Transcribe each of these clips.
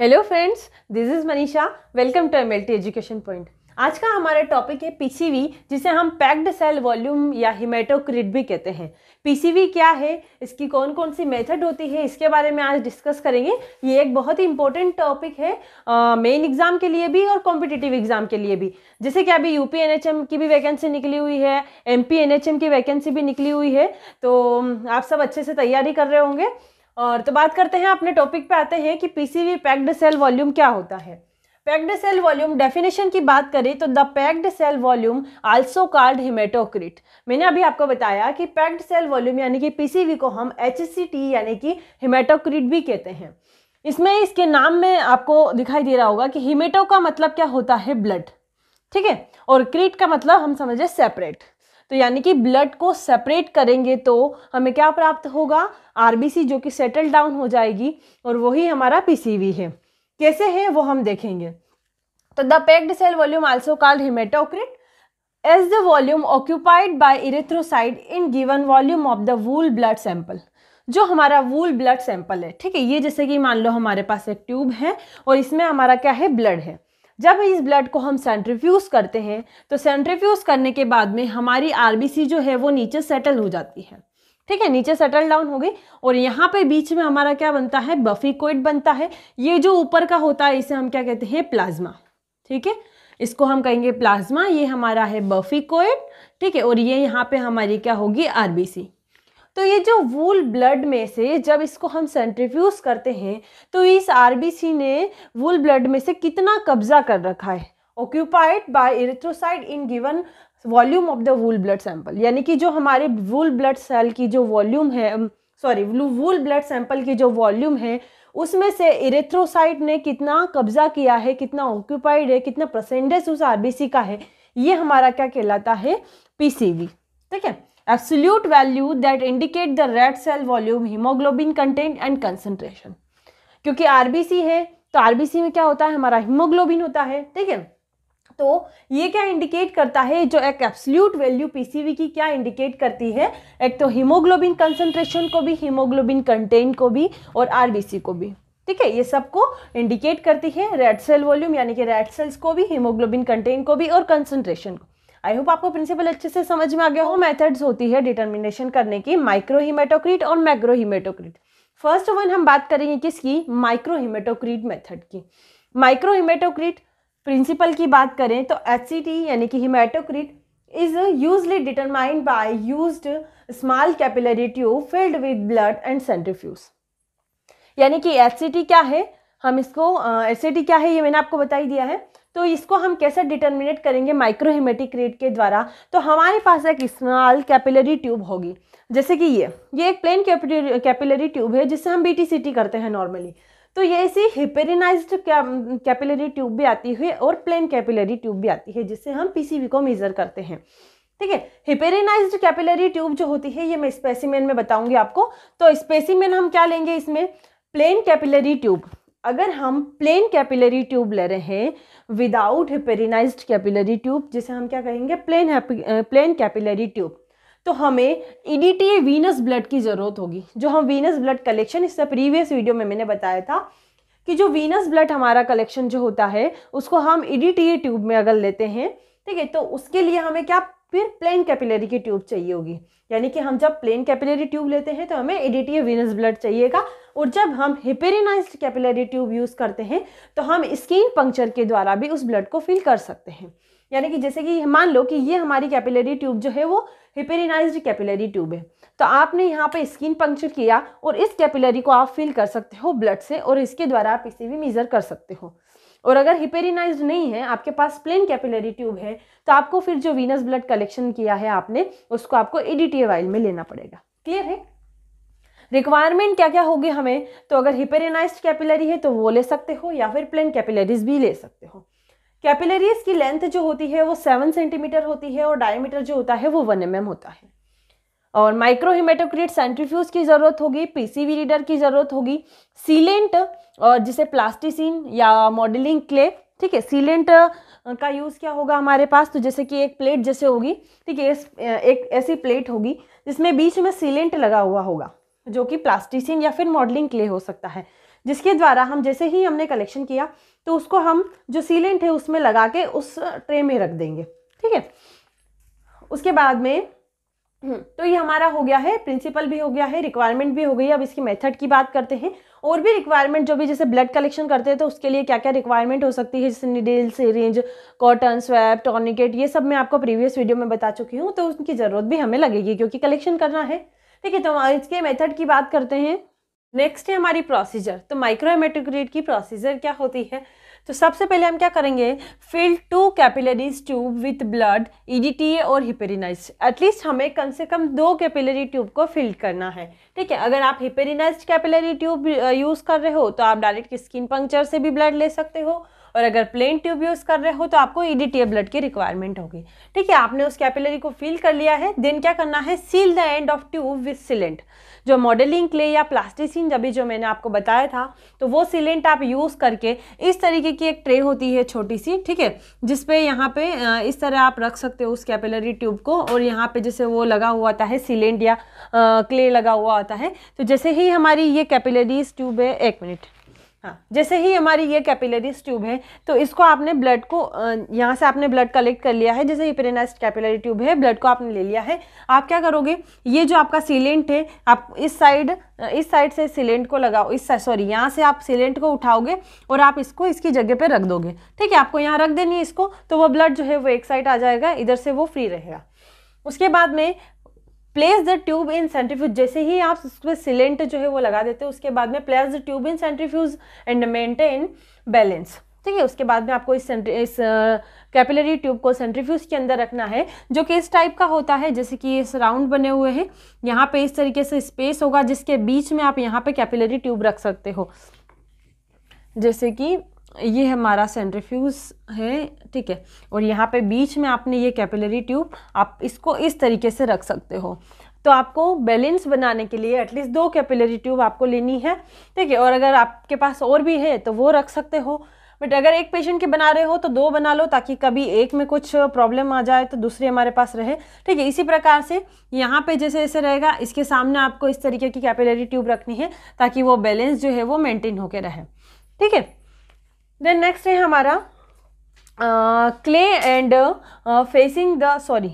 hello friends this is Manisha welcome to M education point आज का हमारा टॉपिक है पीसीवी जिसे हम पैक्ड सेल वॉल्यूम या हिमेटोक्रिट भी कहते हैं पीसीवी क्या है इसकी कौन कौन सी मेथड होती है इसके बारे में आज डिस्कस करेंगे ये एक बहुत ही इंपॉर्टेंट टॉपिक है मेन एग्ज़ाम के लिए भी और कॉम्पिटिटिव एग्ज़ाम के लिए भी जैसे कि अभी यूपी एनएचएम की भी वैकेंसी निकली हुई है एम पी की वैकेंसी भी निकली हुई है तो आप सब अच्छे से तैयारी कर रहे होंगे और तो बात करते हैं अपने टॉपिक पे आते हैं कि पीसीवी पैक्ड सेल वॉल्यूम क्या होता है पैक्ड सेल वॉल्यूम डेफिनेशन की बात करें तो the packed cell volume also called hematocrit मैंने अभी आपको बताया कि पैक्ड सेल वॉल्यूम यानी कि पीसीवी को हम एच यानी कि हिमेटोक्रिट भी कहते हैं इसमें इसके नाम में आपको दिखाई दे रहा होगा कि हिमेटो का मतलब क्या होता है ब्लड ठीक है और क्रीट का मतलब हम समझे सेपरेट तो यानी कि ब्लड को सेपरेट करेंगे तो हमें क्या प्राप्त होगा आरबीसी जो कि सेटल डाउन हो जाएगी और वही हमारा पीसीवी है कैसे है वो हम देखेंगे तो the packed cell volume also called hematocrit as the volume occupied by erythrocyte in given volume of the whole blood sample जो हमारा वूल ब्लड सैंपल है ठीक है ये जैसे कि मान लो हमारे पास एक ट्यूब है और इसमें हमारा क्या है ब्लड है जब इस ब्लड को हम सेंट्रीफ्यूज करते हैं तो सेंट्रीफ्यूज करने के बाद में हमारी आरबीसी जो है वो नीचे सेटल हो जाती है ठीक है नीचे सेटल डाउन हो गई और यहाँ पे बीच में हमारा क्या बनता है बफी कोइड बनता है ये जो ऊपर का होता है इसे हम क्या कहते हैं प्लाज्मा ठीक है इसको हम कहेंगे प्लाज्मा ये हमारा है बफी कोइड ठीक है और ये यहाँ पे हमारी क्या होगी आरबीसी तो ये जो वूल ब्लड में से जब इसको हम सेंट्रीफ्यूज करते हैं तो इस आरबीसी ने वूल ब्लड में से कितना कब्जा कर रखा है occupied by erythrocyte in given volume of the whole blood sample यानी कि जो हमारे वूल ब्लड सेल की जो वॉल्यूम है सॉरी वूल ब्लड सैंपल की जो वॉल्यूम है उसमें से इरेथ्रोसाइट ने कितना कब्जा किया है कितना ऑक्यूपाइड है कितना परसेंटेज उस आरबीसी का है ये हमारा क्या कहलाता है पीसीवी ठीक है absolute value that indicate the red cell volume hemoglobin content and concentration क्योंकि आर है तो आर में क्या होता है हमारा हीमोग्लोबिन होता है ठीक है तो ये क्या इंडिकेट करता है जो एक एब्सल्यूट वैल्यू पीसीवी की क्या इंडिकेट करती है एक तो हीमोग्लोबिन कंसंट्रेशन को भी हीमोग्लोबिन कंटेंट को भी और आरबीसी को भी ठीक है ये सबको इंडिकेट करती है रेड सेल वॉल्यूम यानी कि रेड सेल्स को भी हीमोग्लोबिन कंटेंट को भी और कंसनट्रेशन को आई होप आपको प्रिंसिपल अच्छे से समझ में आ गया हो मेथड्स होती है डिटर्मिनेशन करने की माइक्रो हीमेटोक्रीट और मैग्रो हीमेटोक्रीट फर्स्ट वन हम बात करेंगे किसकी माइक्रो हीमेटोक्रीट मेथड की माइक्रो हीमेटोक्रीट प्रिंसिपल की बात करें तो एच यानी कि hematocrit is usually determined by use small capillary tube filled with blood and centrifuge यानी कि एच क्या है हम इसको एच uh, क्या है ये मैंने आपको बताई दिया है तो इसको हम कैसे डिटर्मिनेट करेंगे माइक्रोहिमेटिक रेट के द्वारा तो हमारे पास एक स्मॉल कैपिलरी ट्यूब होगी जैसे कि ये ये एक प्लेन कैपिलरी ट्यूब है जिससे हम बी करते हैं नॉर्मली तो ये ऐसी हिपेरिनाइज कैपिलरी ट्यूब भी आती है और प्लेन कैपिलरी ट्यूब भी आती है जिससे हम पीसीवी को मेज़र करते हैं ठीक है हिपेरिनाइज कैपिलरी ट्यूब जो होती है ये मैं स्पेसिमेन में बताऊंगी आपको तो स्पेसिमेन हम क्या लेंगे इसमें प्लेन कैपिलरी ट्यूब अगर हम प्लेन कैपिलरी ट्यूब ले रहे हैं विदाउट हिपेरिनाइज कैपिलरी ट्यूब जिसे हम क्या कहेंगे प्लेन प्लेन कैपिलरी ट्यूब तो हमें ईडीटी वीनस ब्लड की ज़रूरत होगी जो हम वीनस ब्लड कलेक्शन इससे प्रीवियस वीडियो में मैंने बताया था कि जो वीनस ब्लड हमारा कलेक्शन जो होता है उसको हम ईडीटी e ट्यूब में अगर लेते हैं ठीक है तो उसके लिए हमें क्या फिर प्लेन कैपिलरी की ट्यूब चाहिए होगी यानी कि हम जब प्लेन कैपिलरी ट्यूब लेते हैं तो हमें एडिटी वीनस ब्लड चाहिएगा और जब हम हिपेरिनाइज कैपिलरी ट्यूब यूज़ करते हैं तो हम स्किन पंक्चर के द्वारा भी उस ब्लड को फिल कर सकते हैं यानी कि जैसे कि मान लो कि ये हमारी कैपिलरी ट्यूब जो है वो हिपेरिनाइज कैपिलरी ट्यूब है तो आपने यहाँ पे स्किन पंक्चर किया और इस कैपिलरी को आप फिल कर सकते हो ब्लड से और इसके द्वारा आप इसे भी मेज़र कर सकते हो और अगर हिपेरिनाइज नहीं है आपके पास प्लेन कैपिलरी ट्यूब है तो आपको फिर जो वीनस ब्लड कलेक्शन किया है आपने उसको आपको एडीटी वाइल में लेना पड़ेगा क्लियर है रिक्वायरमेंट क्या क्या होगी हमें तो अगर हिपेरिनाइज कैपिलरी है तो वो ले सकते हो या फिर प्लेन कैपिलरीज भी ले सकते हो कैपिलरीज की लेंथ जो होती है वो सेवन सेंटीमीटर होती है और डायमीटर जो होता है वो वन एम mm होता है और माइक्रोहीमेटोक्रिएट सेंट्रीफ्यूज की ज़रूरत होगी पीसीवी रीडर की ज़रूरत होगी सीलेंट और जिसे प्लास्टिसिन या मॉडलिंग क्ले ठीक है सीलेंट का यूज़ क्या होगा हमारे पास तो जैसे कि एक प्लेट जैसे होगी ठीक है एक ऐसी प्लेट होगी जिसमें बीच में सीलेंट लगा हुआ होगा जो कि प्लास्टिसिन या फिर मॉडलिंग क्ले हो सकता है जिसके द्वारा हम जैसे ही हमने कलेक्शन किया तो उसको हम जो सीलेंट है उसमें लगा के उस ट्रे में रख देंगे ठीक है उसके बाद में हम्म, तो ये हमारा हो गया है प्रिंसिपल भी हो गया है रिक्वायरमेंट भी हो गई अब इसकी मेथड की बात करते हैं और भी रिक्वायरमेंट जो भी जैसे ब्लड कलेक्शन करते हैं तो उसके लिए क्या क्या रिक्वायरमेंट हो सकती है जैसे needle syringe cotton swab tourniquet ये सब मैं आपको प्रीवियस वीडियो में बता चुकी हूँ तो उनकी ज़रूरत भी हमें लगेगी क्योंकि कलेक्शन करना है ठीक है तो इसके मेथड की बात करते हैं नेक्स्ट है हमारी प्रोसीजर तो माइक्रोमेट्रिक्रेट की प्रोसीजर क्या होती है तो सबसे पहले हम क्या करेंगे fill two capillaries tube with blood EDTA और हिपेरिनाइज एटलीस्ट हमें कम से कम दो कैपिलरी ट्यूब को फिल करना है ठीक है अगर आप हिपेरिनाइज कैपिलरी ट्यूब यूज़ कर रहे हो तो आप डायरेक्ट स्किन पंक्चर से भी ब्लड ले सकते हो और अगर प्लेन ट्यूब यूज़ कर रहे हो तो आपको ईडीटीए e ब्लड की रिक्वायरमेंट होगी ठीक है आपने उस कैपिलरी को फिल कर लिया है देन क्या करना है seal the end of tube with sealant जो मॉडलिंग क्ले या प्लास्टिसिन अभी जो मैंने आपको बताया था तो वो सिलेंट आप यूज़ करके इस तरीके की एक ट्रे होती है छोटी सी ठीक है जिसपे यहाँ पे इस तरह आप रख सकते हो उस कैपिलरी ट्यूब को और यहाँ पे जैसे वो लगा हुआ आता है सिलेंट या क्ले लगा हुआ आता है तो जैसे ही हमारी ये कैपिलरीज ट्यूब है एक मिनट हाँ जैसे ही हमारी ये कैपिलरीज ट्यूब है तो इसको आपने ब्लड को यहाँ से आपने ब्लड कलेक्ट कर लिया है जैसे ये पेरेनाइज कैपिलरी ट्यूब है ब्लड को आपने ले लिया है आप क्या करोगे ये जो आपका सीलेंट है आप इस साइड इस साइड से सीलेंट को लगाओ इस सॉरी यहाँ से आप सीलेंट को उठाओगे और आप इसको इसकी जगह पर रख दोगे ठीक है आपको यहाँ रख देनी है इसको तो वो ब्लड जो है वो एक साइड आ जाएगा इधर से वो फ्री रहेगा उसके बाद में place the tube in centrifuge जैसे ही आप उस पर सिलेंट जो है वो लगा देते हो उसके बाद में place the tube in centrifuge and maintain balance ठीक है उसके बाद में आपको इस इस कैपिलरी ट्यूब को सेंट्रीफ्यूज के अंदर रखना है जो कि इस टाइप का होता है जैसे कि इस राउंड बने हुए हैं यहाँ पे इस तरीके से स्पेस होगा जिसके बीच में आप यहाँ पे कैपिलरी ट्यूब रख सकते हो जैसे कि ये हमारा सेंट्रीफ्यूज है ठीक है और यहाँ पे बीच में आपने ये कैपिलरी ट्यूब आप इसको इस तरीके से रख सकते हो तो आपको बैलेंस बनाने के लिए एटलीस्ट दो कैपिलरी ट्यूब आपको लेनी है ठीक है और अगर आपके पास और भी है तो वो रख सकते हो बट अगर एक पेशेंट के बना रहे हो तो दो बना लो ताकि कभी एक में कुछ प्रॉब्लम आ जाए तो दूसरी हमारे पास रहे ठीक है इसी प्रकार से यहाँ पे जैसे ऐसे रहेगा इसके सामने आपको इस तरीके की कैपिलरी ट्यूब रखनी है ताकि वो बैलेंस जो है वो मेंटेन होकर रहे ठीक है देन नेक्स्ट है हमारा clay and facing the sorry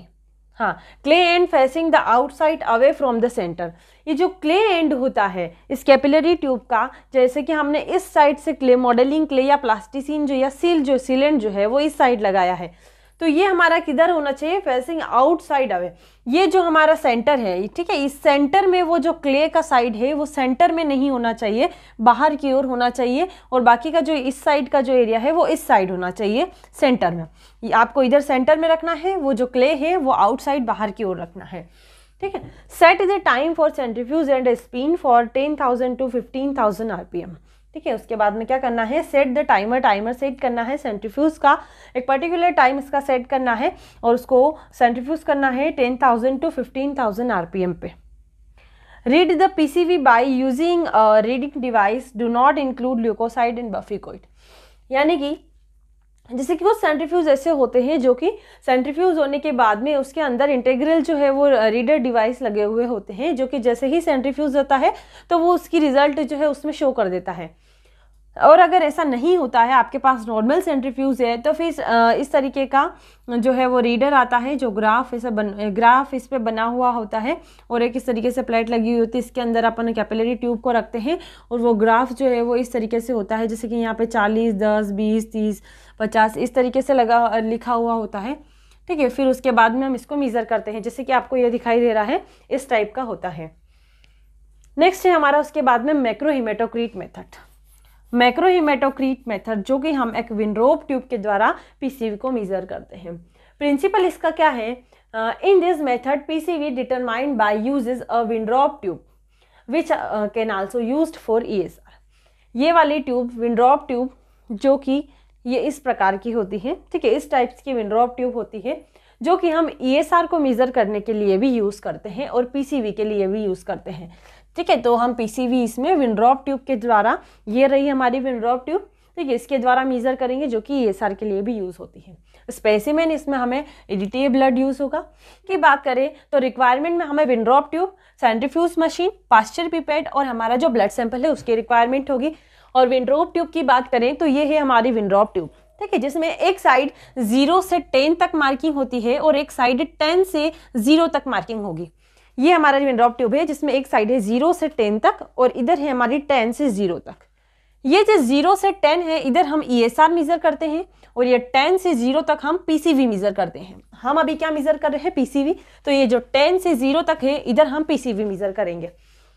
हाँ clay and facing the outside away from the centre ये जो क्ले एंड होता है इस कैपिलरी ट्यूब का जैसे कि हमने इस साइड से क्ले मॉडलिंग क्ले या प्लास्टिसिन जो या सील जो सीलेंट जो है वो इस साइड लगाया है तो ये हमारा किधर होना चाहिए फेसिंग आउटसाइड अवे ये जो हमारा सेंटर है ठीक है इस सेंटर में वो जो क्ले का साइड है वो सेंटर में नहीं होना चाहिए बाहर की ओर होना चाहिए और बाकी का जो इस साइड का जो एरिया है वो इस साइड होना चाहिए सेंटर में आपको इधर सेंटर में रखना है वो जो क्ले है वो आउटसाइड बाहर की ओर रखना है ठीक है set is a time for centrifuge and spin for ten thousand to fifteen thousand RPM ठीक है उसके बाद में क्या करना है set the timer timer set करना है सेंट्रीफ्यूज का एक पर्टिकुलर टाइम इसका सेट करना है और उसको सेंट्रीफ्यूज करना है ten thousand to fifteen thousand R P M पे read the P C V by using reading device do not include leucocyte and buffy coat यानी कि जैसे कि कुछ सेंट्रीफ्यूज ऐसे होते हैं जो कि सेंट्रीफ्यूज होने के बाद में उसके अंदर इंटेग्रल जो है वो रीडर डिवाइस लगे हुए होते हैं जो कि जैसे ही सेंट्रीफ्यूज होता है तो वो उसकी रिजल्ट जो है उसमें शो कर देता है और अगर ऐसा नहीं होता है आपके पास नॉर्मल सेंट्रीफ्यूज है तो फिर इस तरीके का जो है वो रीडर आता है जो ग्राफ ऐसा बन ग्राफ इस पर बना हुआ होता है और एक इस तरीके से प्लेट लगी हुई होती है इसके अंदर अपन कैपिलरी ट्यूब को रखते हैं और वो ग्राफ जो है वो इस तरीके से होता है जैसे कि यहाँ पे चालीस दस बीस तीस पचास इस तरीके से लगा लिखा हुआ होता है ठीक है फिर उसके बाद में हम इसको मीज़र करते हैं जैसे कि आपको ये दिखाई दे रहा है इस टाइप का होता है नेक्स्ट है हमारा उसके बाद में मैक्रोहीमेटोक्रीट मेथड मैक्रोहीमेटोक्रीट मेथड जो कि हम एक विनरोप ट्यूब के द्वारा पीसीवी को मेज़र करते हैं प्रिंसिपल इसका क्या है in this method PCV determined by uses a Wintrobe tube which can also used for ESR ये वाली ट्यूब विंड्रॉप ट्यूब जो कि ये इस प्रकार की होती है ठीक है इस टाइप्स की विंड्रॉप ट्यूब होती है जो कि हम ई e को मेज़र करने के लिए भी यूज़ करते हैं और पी के लिए भी यूज़ करते हैं ठीक है तो हम वी इसमें विंड्रॉप ट्यूब के द्वारा ये रही हमारी विंड्रॉप ट्यूब ठीक है इसके द्वारा मीज़र करेंगे जो कि एस के लिए भी यूज़ होती है स्पेसिमेन इसमें हमें एडिटिव ब्लड यूज़ होगा की बात करें तो रिक्वायरमेंट में हमें Wintrobe tube centrifuge machine Pasteur pipette और हमारा जो ब्लड सैंपल है उसकी रिक्वायरमेंट होगी और विंड्रॉप ट्यूब की बात करें तो ये है हमारी विंड्रॉप ट्यूब ठीक है जिसमें एक साइड ज़ीरो से टेन तक मार्किंग होती है और एक साइड टेन से ज़ीरो तक मार्किंग होगी ये हमारा जो इंड्रॉप ट्यूब है जिसमें एक साइड है जीरो से टेन तक और इधर है हमारी टेन से जीरो तक ये जो जीरो से टेन है इधर हम ई एस आर मीज़र करते हैं और ये टेन से जीरो तक हम पी सी वी मीज़र करते हैं हम अभी क्या मीज़र कर रहे हैं पी सी वी तो ये जो टेन से जीरो तक है इधर हम पी सी वी मीज़र करेंगे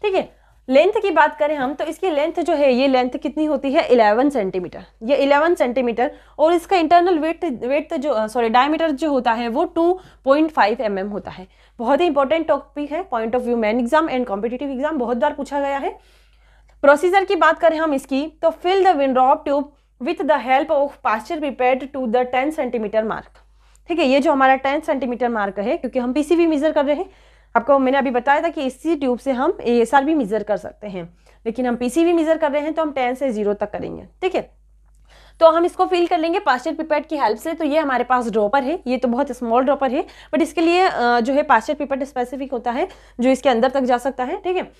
ठीक है लेंथ की बात करें हम तो इसकी लेंथ जो है ये लेंथ कितनी होती है 11 सेंटीमीटर ये 11 सेंटीमीटर और इसका इंटरनल वेट वेट जो सॉरी डायमीटर जो होता है वो 2.5 पॉइंट mm होता है बहुत ही इंपॉर्टेंट टॉपिक है point of view main exam and competitive exam बहुत बार पूछा गया है प्रोसीजर की बात करें हम इसकी तो fill the Wintrobe tube with the help of Pasteur prepare to the ten centimetre mark ठीक है ये जो हमारा टेन सेंटीमीटर मार्क है क्योंकि हम पीसीबी मेजर कर रहे हैं आपको मैंने अभी बताया था कि इसी ट्यूब से हम ए एस आर भी मेज़र कर सकते हैं लेकिन हम पी सी भी मेज़र कर रहे हैं तो हम टेन से ज़ीरो तक करेंगे ठीक है तो हम इसको फिल कर लेंगे पास्चर पिपेट की हेल्प से तो ये हमारे पास ड्रॉपर है ये तो बहुत स्मॉल ड्रॉपर है बट इसके लिए जो है पाश्चर पिपेट स्पेसिफिक होता है जो इसके अंदर तक जा सकता है ठीक है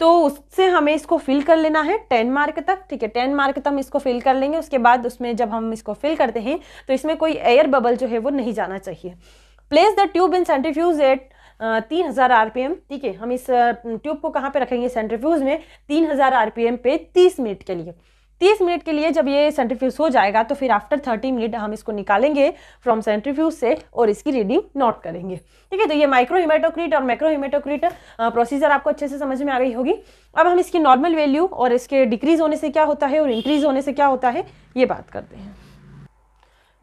तो उससे हमें इसको फिल कर लेना है टेन मार्क तक ठीक है टेन मार्क तक हम इसको फिल कर लेंगे उसके बाद उसमें जब हम इसको फिल करते हैं तो इसमें कोई एयर बबल जो है वो नहीं जाना चाहिए place the tube in centrifuge at तीन हज़ार आर ठीक है हम इस ट्यूब को कहाँ पे रखेंगे सेंट्रीफ्यूज में तीन हज़ार आर पी एम पे तीस मिनट के लिए तीस मिनट के लिए जब ये सेंट्रीफ्यूज हो जाएगा तो फिर आफ्टर थर्टी मिनट हम इसको निकालेंगे फ्रॉम सेंट्रीफ्यूज से और इसकी रीडिंग नोट करेंगे ठीक है तो ये माइक्रो हिमेटोक्रिट और माइक्रो हिमेटोक्रिट प्रोसीजर आपको अच्छे से समझ में आ गई होगी अब हम इसकी नॉर्मल वैल्यू और इसके डिक्रीज होने से क्या होता है और इंक्रीज होने से क्या होता है ये बात करते हैं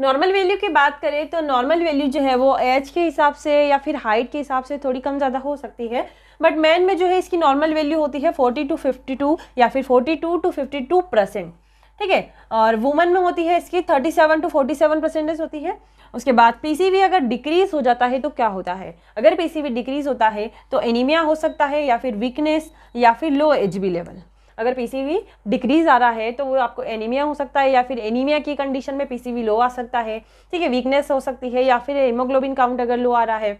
नॉर्मल वैल्यू की बात करें तो नॉर्मल वैल्यू जो है वो एज के हिसाब से या फिर हाइट के हिसाब से थोड़ी कम ज़्यादा हो सकती है बट मैन में जो है इसकी नॉर्मल वैल्यू होती है फोर्टी टू फिफ्टी टू या फिर forty two to fifty two percent ठीक है और वुमेन में होती है इसकी thirty seven to forty seven percentage होती है उसके बाद वी अगर डिक्रीज हो जाता है तो क्या होता है अगर वी डिक्रीज होता है तो एनीमिया हो सकता है या फिर वीकनेस या फिर लो एच बी लेवल अगर पीसीवी डिक्रीज आ रहा है तो वो आपको एनीमिया हो सकता है या फिर एनीमिया की कंडीशन में पीसीवी लो आ सकता है ठीक है वीकनेस हो सकती है या फिर हीमोग्लोबिन काउंट अगर लो आ रहा है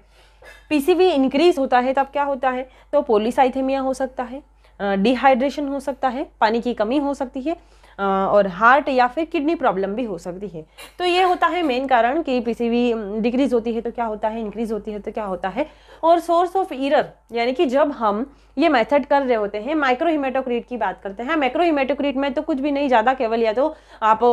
पीसीवी इंक्रीज होता है तब क्या होता है तो पोलिसाइथेमिया हो सकता है डिहाइड्रेशन हो सकता है पानी की कमी हो सकती है और हार्ट या फिर किडनी प्रॉब्लम भी हो सकती है तो ये होता है मेन कारण कि पीसीवी डिक्रीज होती है तो क्या होता है इंक्रीज होती है तो क्या होता है और सोर्स ऑफ ईरर यानी कि जब हम ये मेथड कर रहे होते हैं माइक्रो हिमेटोक्रीट की बात करते हैं माइक्रो हाँ, हिमेटोक्रीट में तो कुछ भी नहीं ज़्यादा केवल या तो आप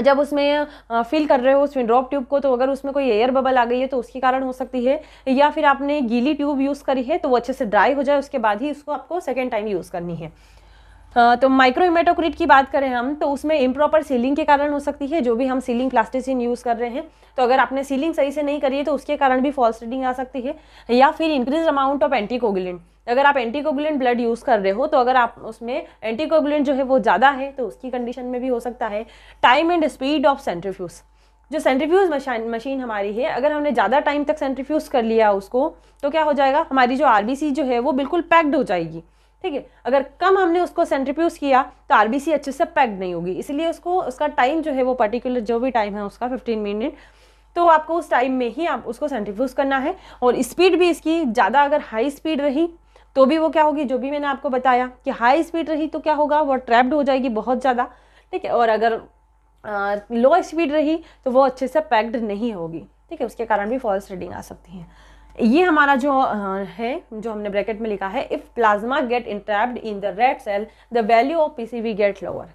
जब उसमें फिल कर रहे हो उस विंड्रॉप ट्यूब को तो अगर उसमें कोई एयर बबल आ गई है तो उसके कारण हो सकती है या फिर आपने गीली ट्यूब यूज़ करी है तो वो अच्छे से ड्राई हो जाए उसके बाद ही उसको आपको सेकेंड टाइम यूज़ करनी है तो माइक्रो इमेटोक्रिट की बात करें हम तो उसमें इम्प्रॉपर सीलिंग के कारण हो सकती है जो भी हम सीलिंग प्लास्टिसिन यूज़ कर रहे हैं तो अगर आपने सीलिंग सही से नहीं करी है तो उसके कारण भी फॉल्स रीडिंग आ सकती है या फिर इंक्रीज अमाउंट ऑफ एंटीकोगुलेंट अगर आप एंटीकोगुलेंट ब्लड यूज़ कर रहे हो तो अगर आप उसमें एंटीकोगुलेंट जो है वो ज़्यादा है तो उसकी कंडीशन में भी हो सकता है time and speed of centrifuge जो सेंट्रीफ्यूज मशीन हमारी है अगर हमने ज़्यादा टाइम तक सेंट्रीफ्यूज कर लिया उसको तो क्या हो जाएगा हमारी जो आर जो है वो बिल्कुल पैक्ड हो जाएगी ठीक है अगर कम हमने उसको सेंट्रीफ्यूज किया तो आर अच्छे से पैक्ड नहीं होगी इसलिए उसको उसका टाइम जो है वो पर्टिकुलर जो भी टाइम है उसका फिफ्टीन मिनट तो आपको उस टाइम में ही आप उसको सेंट्रीफ्यूज करना है और स्पीड भी इसकी ज़्यादा अगर हाई स्पीड रही तो भी वो क्या होगी जो भी मैंने आपको बताया कि हाई स्पीड रही तो क्या होगा वो ट्रैप्ड हो जाएगी बहुत ज़्यादा ठीक है और अगर लो स्पीड रही तो वो अच्छे से पैक्ड नहीं होगी ठीक है उसके कारण भी फॉल्स रीडिंग आ सकती है ये हमारा जो है जो हमने ब्रैकेट में लिखा है if plasma get entrapped in the red cell the value of we get lower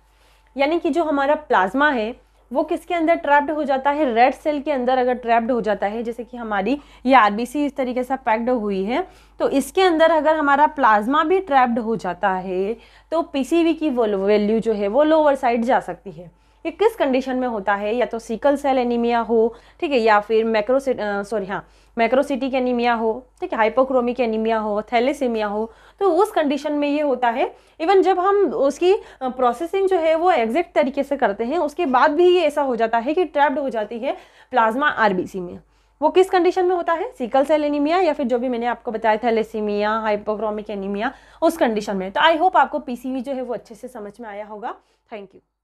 यानी कि जो हमारा प्लाज्मा है वो किसके अंदर ट्रैप्ड हो जाता है रेड सेल के अंदर अगर ट्रैप्ड हो जाता है जैसे कि हमारी ये आरबीसी इस तरीके से पैक्ड हुई है तो इसके अंदर अगर हमारा प्लाज्मा भी ट्रैप्ड हो जाता है तो पीसीवी की वैल्यू जो है वो लोअर साइड जा सकती है कि किस कंडीशन में होता है या तो सीकल सेल एनीमिया हो ठीक है या फिर मैक्रोसि सॉरी uh, हाँ मैक्रोसिटिक एनीमिया हो ठीक है हाइपोक्रोमिक एनीमिया हो थैलेसीमिया हो तो उस कंडीशन में ये होता है इवन जब हम उसकी प्रोसेसिंग uh, जो है वो एग्जैक्ट तरीके से करते हैं उसके बाद भी ये ऐसा हो जाता है कि ट्रैप्ड हो जाती है प्लाज्मा आर में वो किस कंडीशन में होता है सीकल सेल एनीमिया या फिर जो भी मैंने आपको बताया था लेसीमिया हाइपोक्रोमिक एनीमिया उस कंडीशन में तो आई होप आपको पीसीवी जो है वो अच्छे से समझ में आया होगा थैंक यू